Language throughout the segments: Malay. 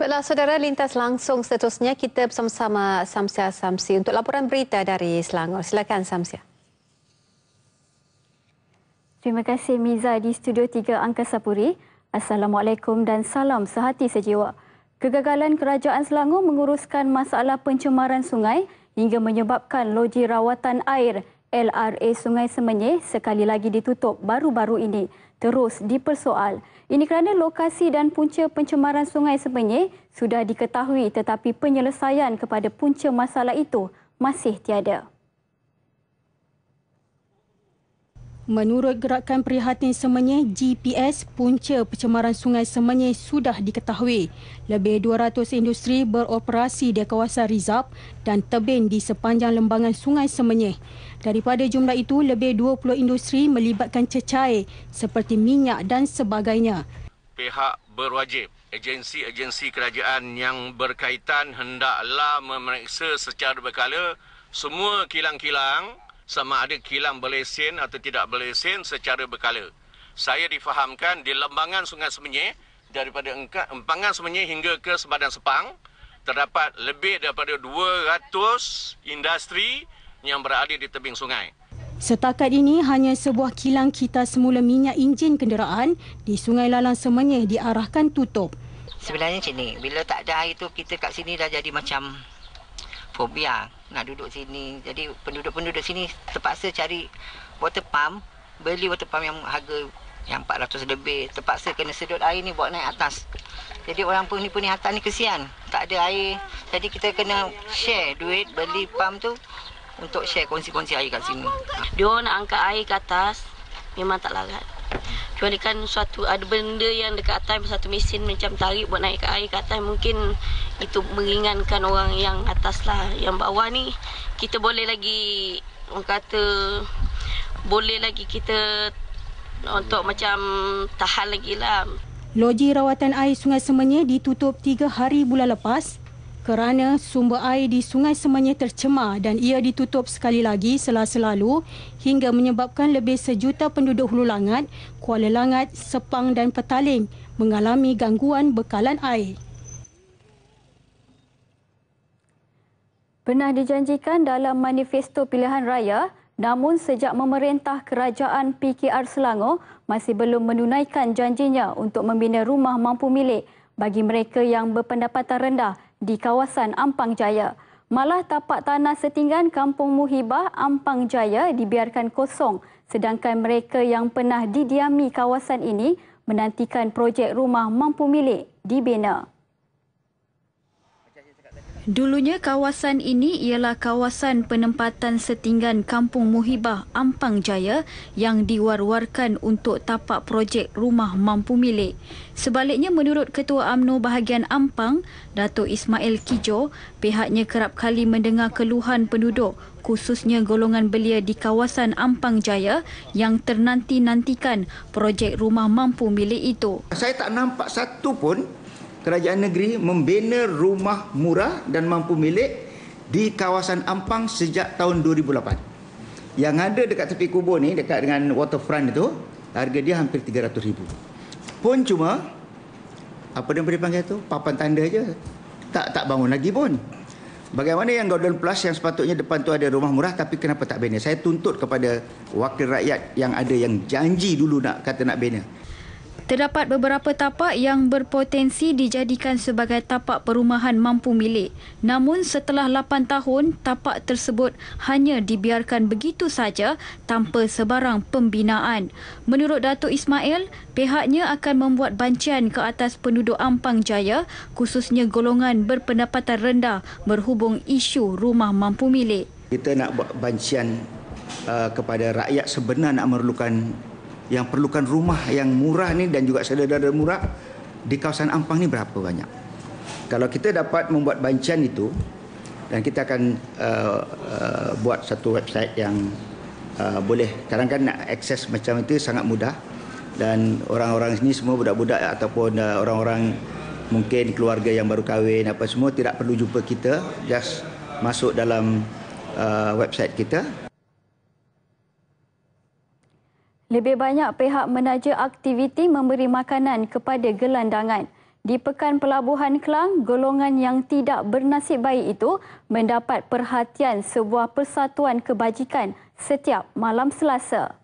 Baiklah, saudara lintas langsung seterusnya kita bersama-sama Samsia Samsi untuk laporan berita dari Selangor. Silakan Samsia. Terima kasih Miza di Studio 3 Angkasa Puri. Assalamualaikum dan salam sehati sejiwa. Kegagalan Kerajaan Selangor menguruskan masalah pencemaran sungai hingga menyebabkan loji rawatan air LRA Sungai Semenyih sekali lagi ditutup baru-baru ini terus dipersoal. Ini kerana lokasi dan punca pencemaran Sungai Semenyih sudah diketahui tetapi penyelesaian kepada punca masalah itu masih tiada. Menurut Gerakan Prihatin Semenyih GPS, punca pencemaran Sungai Semenyih sudah diketahui. Lebih 200 industri beroperasi di kawasan Rizab dan tebing di sepanjang lembangan Sungai Semenyih. Daripada jumlah itu, lebih 20 industri melibatkan cecair seperti minyak dan sebagainya. Pihak berwajib agensi-agensi kerajaan yang berkaitan hendaklah memeriksa secara berkala semua kilang-kilang sama ada kilang berlesen atau tidak berlesen secara berkala. Saya difahamkan di lembangan Sungai Semenye daripada Empangan Semenye hingga ke Sempadan Sepang terdapat lebih daripada 200 industri yang berada di tebing sungai. Setakat ini hanya sebuah kilang kita semula minyak enjin kenderaan di Sungai Lalang Semenyih diarahkan tutup. Sebenarnya macam ni, bila tak ada air tu kita kat sini dah jadi macam fobia nak duduk sini. Jadi penduduk-penduduk sini terpaksa cari water pump, beli water pump yang harga yang 400 lebih. Terpaksa kena sedut air ni buat naik atas. Jadi orang pun ni atas ni kesian. Tak ada air. Jadi kita kena share duit beli pump tu untuk share kongsi-kongsi air kat sini. Dia nak angkat air ke atas memang tak larat. Cuma dia kan suatu ada benda yang dekat atas satu mesin macam tarik buat naik ke air kat atas mungkin itu meringankan orang yang atas lah. Yang bawah ni kita boleh lagi orang kata boleh lagi kita untuk macam tahan lagi lah. Loji rawatan air Sungai Semenye ditutup 3 hari bulan lepas kerana sumber air di Sungai Semenye tercemar dan ia ditutup sekali lagi selasa selalu hingga menyebabkan lebih sejuta penduduk Hulu Langat, Kuala Langat, Sepang dan Petaling mengalami gangguan bekalan air. Pernah dijanjikan dalam manifesto pilihan raya, namun sejak memerintah kerajaan PKR Selangor masih belum menunaikan janjinya untuk membina rumah mampu milik bagi mereka yang berpendapatan rendah di kawasan Ampang Jaya. Malah tapak tanah setinggan Kampung Muhibah Ampang Jaya dibiarkan kosong sedangkan mereka yang pernah didiami kawasan ini menantikan projek rumah mampu milik dibina. Dulunya kawasan ini ialah kawasan penempatan setinggan Kampung Muhibah Ampang Jaya yang diwar-warkan untuk tapak projek rumah mampu milik. Sebaliknya menurut Ketua AMNO bahagian Ampang, Datuk Ismail Kijo, pihaknya kerap kali mendengar keluhan penduduk khususnya golongan belia di kawasan Ampang Jaya yang ternanti-nantikan projek rumah mampu milik itu. Saya tak nampak satu pun kerajaan negeri membina rumah murah dan mampu milik di kawasan Ampang sejak tahun 2008. Yang ada dekat tepi kubur ni dekat dengan waterfront itu harga dia hampir 300,000. Pun cuma apa yang boleh panggil tu papan tanda aja tak tak bangun lagi pun. Bagaimana yang Golden Plus yang sepatutnya depan tu ada rumah murah tapi kenapa tak bina? Saya tuntut kepada wakil rakyat yang ada yang janji dulu nak kata nak bina. Terdapat beberapa tapak yang berpotensi dijadikan sebagai tapak perumahan mampu milik. Namun setelah 8 tahun, tapak tersebut hanya dibiarkan begitu saja tanpa sebarang pembinaan. Menurut Datuk Ismail, pihaknya akan membuat bancian ke atas penduduk Ampang Jaya khususnya golongan berpendapatan rendah berhubung isu rumah mampu milik. Kita nak buat bancian uh, kepada rakyat sebenar nak memerlukan yang perlukan rumah yang murah ni dan juga sederhana dan murah di kawasan Ampang ni berapa banyak? Kalau kita dapat membuat bancian itu dan kita akan uh, uh, buat satu website yang uh, boleh sekarang kan nak akses macam itu sangat mudah dan orang-orang sini semua budak-budak ataupun uh, orang-orang mungkin keluarga yang baru kahwin apa semua tidak perlu jumpa kita just masuk dalam uh, website kita lebih banyak pihak menaja aktiviti memberi makanan kepada gelandangan. Di Pekan Pelabuhan Kelang, golongan yang tidak bernasib baik itu mendapat perhatian sebuah persatuan kebajikan setiap malam selasa.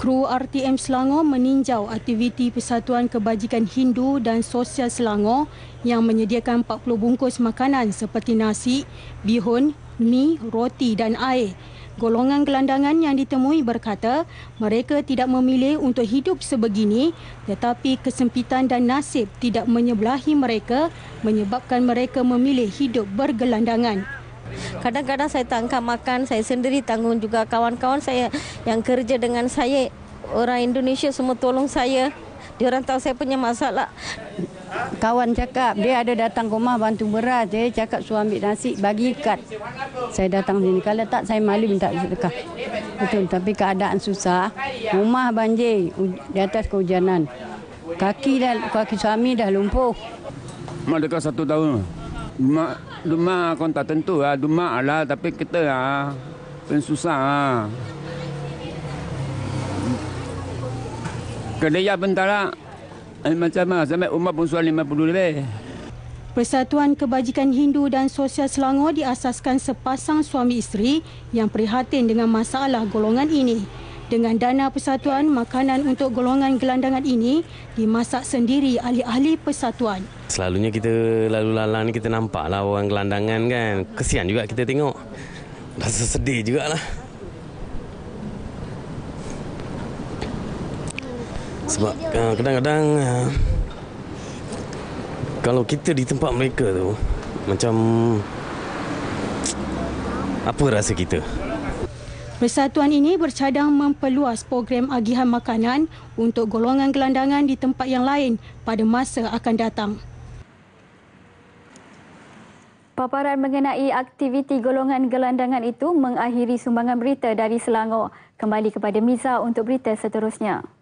Kru RTM Selangor meninjau aktiviti Persatuan Kebajikan Hindu dan Sosial Selangor yang menyediakan 40 bungkus makanan seperti nasi, bihun, mie, roti dan air Golongan gelandangan yang ditemui berkata mereka tidak memilih untuk hidup sebegini tetapi kesempitan dan nasib tidak menyebelahi mereka menyebabkan mereka memilih hidup bergelandangan. Kadang-kadang saya tangkap makan, saya sendiri tanggung juga kawan-kawan saya yang kerja dengan saya. Orang Indonesia semua tolong saya. Diorang tahu saya punya masalah kawan cakap dia ada datang rumah bantu beras dia cakap suruh ambil nasi bagi kad saya datang sini kalau tak saya malu minta sedekah betul tapi keadaan susah rumah banjir di atas kehujanan kaki dan kaki suami dah lumpuh mak dekat satu tahun mak rumah kau tak tentu lah rumah lah tapi kita lah pun susah lah Kedaya bentara. Ah. Eh, macam mana sampai umat pun soal 50 lebih. Persatuan Kebajikan Hindu dan Sosial Selangor diasaskan sepasang suami isteri yang prihatin dengan masalah golongan ini. Dengan dana persatuan, makanan untuk golongan gelandangan ini dimasak sendiri ahli-ahli persatuan. Selalunya kita lalu lalang ni kita nampaklah orang gelandangan kan. Kesian juga kita tengok. Rasa sedih juga lah. Sebab ah, kadang-kadang ah, kalau kita di tempat mereka tu macam apa rasa kita? Persatuan ini bercadang memperluas program agihan makanan untuk golongan gelandangan di tempat yang lain pada masa akan datang. Paparan mengenai aktiviti golongan gelandangan itu mengakhiri sumbangan berita dari Selangor. Kembali kepada Miza untuk berita seterusnya.